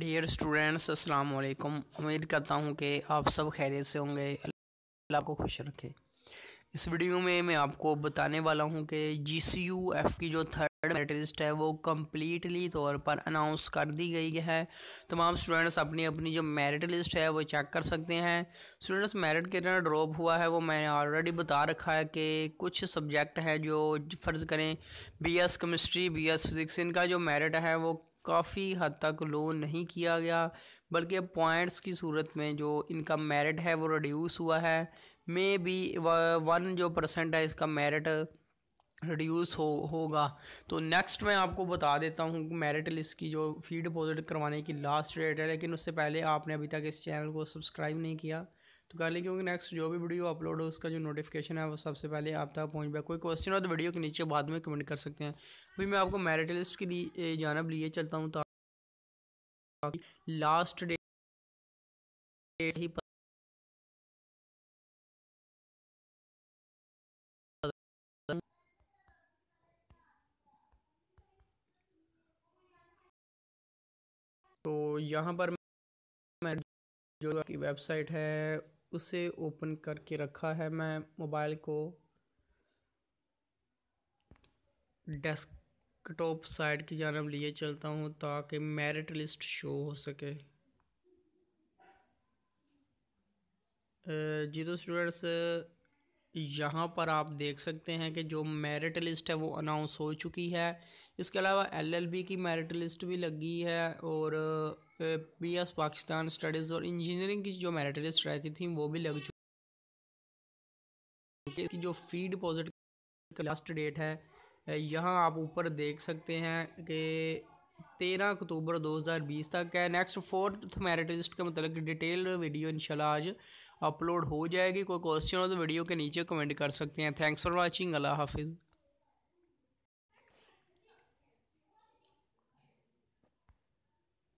dear students अस्सलाम वालेकुम उम्मीद करता हूँ कि आप सब खैरियत से होंगे अल्लाह को खुश रखे इस वीडियो में मैं आपको बताने वाला हूँ कि जी सी यू एफ़ की जो थर्ड मेरिट लिस्ट है वो कम्प्लीटली तौर पर अनाउंस कर दी गई है तमाम स्टूडेंट्स अपनी अपनी जो मेरिट लिस्ट है वो चेक कर सकते हैं स्टूडेंट्स मेरिट कितना ड्रॉप हुआ है वो मैंने ऑलरेडी बता रखा है कि कुछ सब्जेक्ट है जो फ़र्ज़ करें B S chemistry B S physics इनका जो मेरिट है वो काफ़ी हद तक लो नहीं किया गया बल्कि पॉइंट्स की सूरत में जो इनका मेरिट है वो रिड्यूस हुआ है मे बी वन जो परसेंट है इसका मेरिट रिड्यूस हो होगा तो नेक्स्ट मैं आपको बता देता हूँ मेरिट लिस्ट की जो फी डिपॉज़िट करवाने की लास्ट डेट है लेकिन उससे पहले आपने अभी तक इस चैनल को सब्सक्राइब नहीं किया तो कर लें क्योंकि नेक्स्ट जो भी वीडियो अपलोड हो उसका जो नोटिफिकेशन है वो सबसे पहले आप तक पहुँच पाए कोई क्वेश्चन हो तो वीडियो के नीचे बाद में कमेंट कर सकते हैं अभी मैं आपको मेरिट लिस्ट की लिए जानब लिए चलता हूँ ताकि लास्ट डे ही तो यहाँ पर मैं जो की वेबसाइट है उसे ओपन करके रखा है मैं मोबाइल को डेस्कटॉप साइड की जानब लिए चलता हूँ ताकि मेरिट लिस्ट शो हो सके जी तो स्टूडेंट्स यहाँ पर आप देख सकते हैं कि जो मेरिट लिस्ट है वो अनाउंस हो चुकी है इसके अलावा एलएलबी की मेरिट लिस्ट भी लगी है और बी एस पाकिस्तान स्टडीज़ और इंजीनियरिंग की जो मेरिट लिस्ट रहती थी वो भी लग चुकी है जो फी डिपॉजिट लास्ट डेट है यहाँ आप ऊपर देख सकते हैं कि तेरह अक्टूबर 2020 तक है नेक्स्ट फोर्थ लिस्ट के मतलब डिटेल वीडियो इंशाल्लाह आज अपलोड हो जाएगी कोई क्वेश्चन हो तो वीडियो के नीचे कमेंट कर सकते हैं थैंक्स फॉर वाचिंग अल्लाह हाफिज़